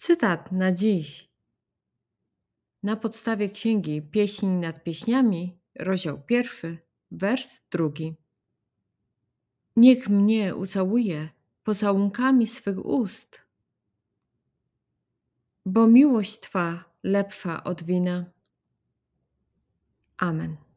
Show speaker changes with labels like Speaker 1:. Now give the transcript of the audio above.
Speaker 1: Cytat na dziś. Na podstawie księgi Pieśń nad pieśniami, rozdział pierwszy, wers drugi. Niech mnie ucałuje pocałunkami swych ust, bo miłość Twa lepsza od wina.
Speaker 2: Amen.